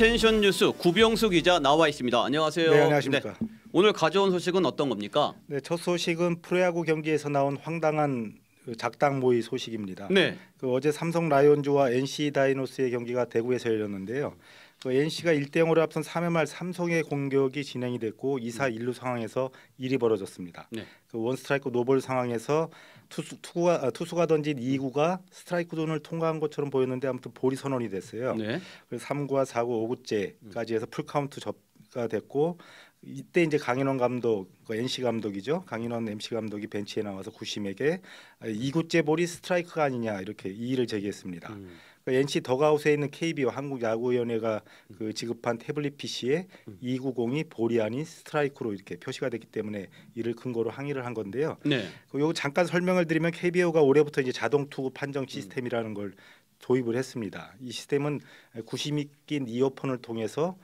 텐션 뉴스 구병수 기자 나와 있습니다. 안녕하세요. 네, 안녕하십니까. 네, 오늘 가져온 소식은 어떤 겁니까? 네, 첫 소식은 프로야구 경기에서 나온 황당한 그 작당 모의 소식입니다. 네. 그 어제 삼성 라이온즈와 NC 다이노스의 경기가 대구에서 열렸는데요. 또 NC가 1대 0으로 앞선 3회 말 삼성의 공격이 진행이 됐고 2사 1루 음. 상황에서 일이 벌어졌습니다. 네. 그 원스트라이크 노볼 상황에서 투수, 투구가, 아, 투수가 던진 2구가 스트라이크 존을 통과한 것처럼 보였는데 아무튼 볼이 선언이 됐어요. 네. 3구와 그 4구, 5구째까지 해서 풀카운트 접가 됐고 이때 이제 강인원 감독, 그 NC 감독이죠. 강인원 MC 감독이 벤치에 나와서 구심에게 2구째 아, 볼이 스트라이크가 아니냐 이렇게 이의를 제기했습니다. 음. 그 NC 더가우스에 있는 KBO 한국야구연회가 그 지급한 태블릿 PC에 2 9 0이 볼이 아닌 스트라이크로 이렇게 표시가 됐기 때문에 이를 근거로 항의를 한 건데요. 네. 그 요거 잠깐 설명을 드리면 KBO가 올해부터 이제 자동 투구 판정 시스템이라는 걸 도입을 했습니다. 이 시스템은 구심이 낀 이어폰을 통해서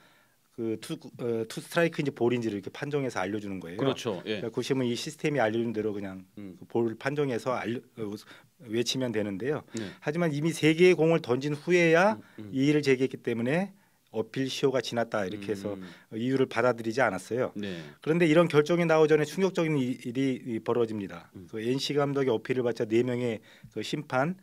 그투 어, 투 스트라이크인지 볼인지를 이렇게 판정해서 알려주는 거예요. 그렇죠. 예. 그러니까 구심은 그 이 시스템이 알려준 대로 그냥 음. 그 볼 판정해서 알려, 어, 외치면 되는데요. 네. 하지만 이미 세 개의 공을 던진 후에야 음, 음. 이의를 제기했기 때문에 어필 시효가 지났다 이렇게 해서 음. 어, 이유를 받아들이지 않았어요. 네. 그런데 이런 결정이 나오기 전에 충격적인 일이 벌어집니다. 음. 그 NC 감독의 어필을 받자 네 명의 그 심판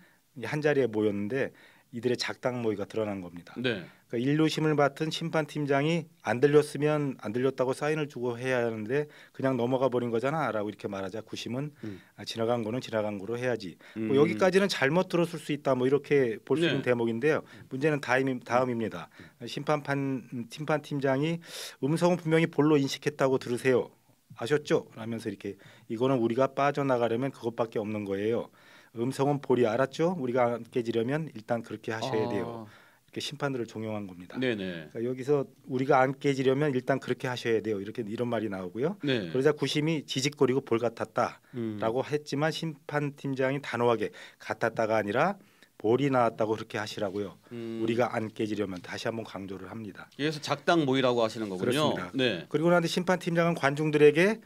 한 자리에 모였는데 이들의 작당 모의가 드러난 겁니다. 네. 그러니까 일루심을 맡은 심판 팀장이 안 들렸으면 안 들렸다고 사인을 주고 해야 하는데 그냥 넘어가 버린 거잖아라고 이렇게 말하자 구심은 그 음. 아, 지나간 거는 지나간 거로 해야지. 뭐 음. 뭐 여기까지는 잘못 들었을 수 있다 뭐 이렇게 볼수 네. 있는 대목인데요. 문제는 다음, 다음입니다. 심판 판, 팀판 팀장이 음성은 분명히 볼로 인식했다고 들으세요. 아셨죠? 라면서 이렇게 이거는 우리가 빠져나가려면 그것밖에 없는 거예요. 음성은 볼이 알았죠. 우리가 안 깨지려면 일단 그렇게 하셔야 아. 돼요. 아. 이렇게 심판들을 종용한 겁니다. 네네. 그러니까 여기서 우리가 안 깨지려면 일단 그렇게 하셔야 돼요. 이렇게 이런 말이 나오고요. 네. 그러자 구심이 지직거리고 볼 같았다라고 음. 했지만 심판 팀장이 단호하게 같았다가 아니라 볼이 나왔다고 그렇게 하시라고요. 음. 우리가 안 깨지려면 다시 한번 강조를 합니다. 그래서 작당 모의라고 하시는 거군요. 그렇습니다. 네. 그리고 나한테 심판 팀장은 관중들에게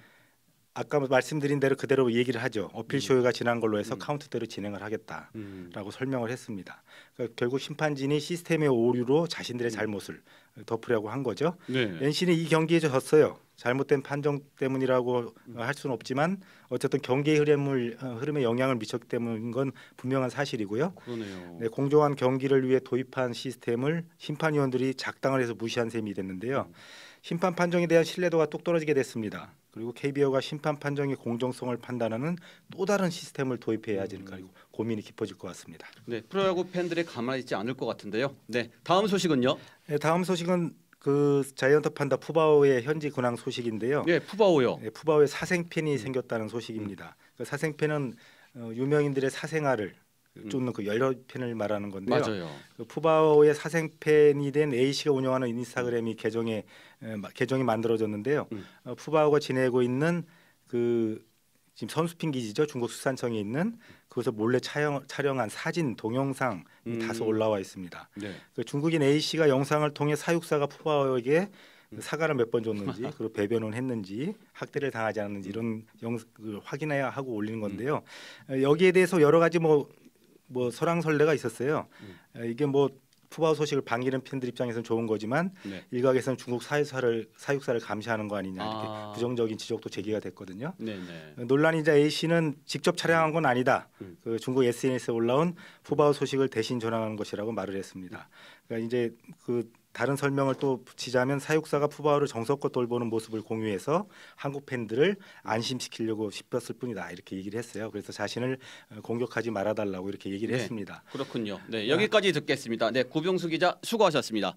아까 말씀드린 대로 그대로 얘기를 하죠. 어필 음. 쇼유가 지난 걸로 해서 음. 카운트대로 진행을 하겠다라고 음. 설명을 했습니다. 그러니까 결국 심판진이 시스템의 오류로 자신들의 음. 잘못을 덮으려고 한 거죠. 네. 엔씨는 이 경기에 졌어요. 잘못된 판정 때문이라고 음. 할 수는 없지만 어쨌든 경기의 흐름을 어, 흐름에 영향을 미쳤기 때문인 건 분명한 사실이고요. 그러네요. 네, 공정한 경기를 위해 도입한 시스템을 심판위원들이 작당을 해서 무시한 셈이 됐는데요. 음. 심판 판정에 대한 신뢰도가 뚝 떨어지게 됐습니다. 그리고 KBO가 심판 판정의 공정성을 판단하는 또 다른 시스템을 도입해야 할까 음. 고민이 깊어질 것 같습니다. 네, 프로야구 팬들이 가만히 있지 않을 것 같은데요. 네, 다음 소식은요. 네, 다음 소식은 그 자이언트 판다 푸바오의 현지 근황 소식인데요. 네, 푸바오요. 네, 푸바오의 사생팬이 생겼다는 소식입니다. 그 사생팬은 어, 유명인들의 사생활을 쫓는 음. 그 연료펜을 말하는 건데요. 맞아요. 그 푸바오의 사생팬이 된 A 씨가 운영하는 인스타그램이 계정에 음. 계정이 만들어졌는데요. 음. 어, 푸바오가 지내고 있는 그 지금 선수핀 기지죠 중국 수산청에 있는 그것을 몰래 촬영, 촬영한 사진 동영상 음. 다소 올라와 있습니다. 네. 그 중국인 A 씨가 영상을 통해 사육사가 푸바오에게 음. 사과를 몇 번 줬는지 그리고 배변을 했는지 학대를 당하지 않았는지 이런 영, 그, 확인해야 하고 올리는 건데요. 어, 여기에 대해서 여러 가지 뭐뭐 설왕설래가 있었어요. 음. 이게 뭐 푸바오 소식을 반기는 팬들 입장에서는 좋은 거지만 네. 일각에서는 중국 사회사를 사육사를 감시하는 거 아니냐 이렇게 아. 부정적인 지적도 제기가 됐거든요. 네네. 어, 논란이자 A 씨는 직접 촬영한 건 아니다. 음. 그 중국 SNS에 올라온 푸바오 소식을 대신 전하는 것이라고 말을 했습니다. 음. 그러니까 이제 그 다른 설명을 또 붙이자면 사육사가 푸바오를 정석껏 돌보는 모습을 공유해서 한국 팬들을 안심시키려고 싶었을 뿐이다 이렇게 얘기를 했어요. 그래서 자신을 어, 공격하지 말아달라고 이렇게 얘기를 네, 했습니다. 그렇군요. 네 아. 여기까지 듣겠습니다. 네 구병수 기자 수고하셨습니다.